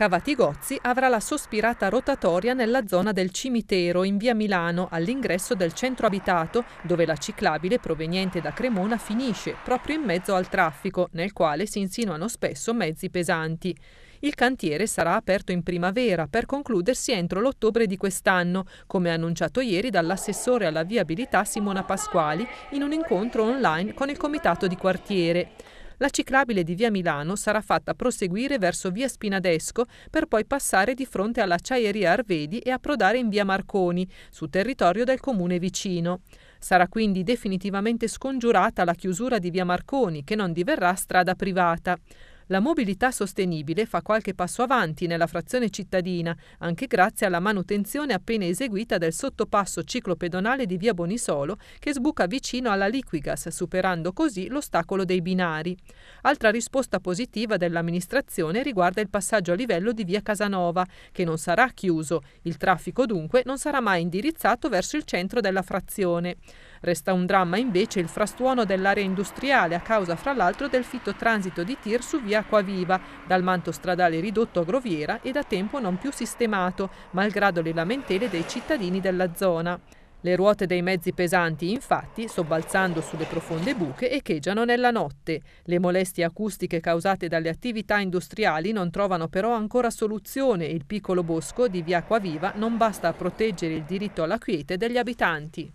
Cavatigozzi avrà la sospirata rotatoria nella zona del cimitero in via Milano all'ingresso del centro abitato dove la ciclabile proveniente da Cremona finisce proprio in mezzo al traffico nel quale si insinuano spesso mezzi pesanti. Il cantiere sarà aperto in primavera per concludersi entro l'ottobre di quest'anno, come annunciato ieri dall'assessore alla viabilità Simona Pasquali in un incontro online con il comitato di quartiere la ciclabile di via Milano sarà fatta proseguire verso via Spinadesco per poi passare di fronte all'acciaieria Arvedi e approdare in via Marconi, su territorio del comune vicino. Sarà quindi definitivamente scongiurata la chiusura di via Marconi, che non diverrà strada privata. La mobilità sostenibile fa qualche passo avanti nella frazione cittadina, anche grazie alla manutenzione appena eseguita del sottopasso ciclopedonale di via Bonisolo che sbuca vicino alla Liquigas, superando così l'ostacolo dei binari. Altra risposta positiva dell'amministrazione riguarda il passaggio a livello di via Casanova, che non sarà chiuso. Il traffico dunque non sarà mai indirizzato verso il centro della frazione. Resta un dramma invece il frastuono dell'area industriale a causa fra l'altro del fitto transito di tir su via acquaviva, dal manto stradale ridotto a groviera e da tempo non più sistemato, malgrado le lamentele dei cittadini della zona. Le ruote dei mezzi pesanti, infatti, sobbalzando sulle profonde buche, echeggiano nella notte. Le molestie acustiche causate dalle attività industriali non trovano però ancora soluzione e il piccolo bosco di via Acquaviva non basta a proteggere il diritto alla quiete degli abitanti.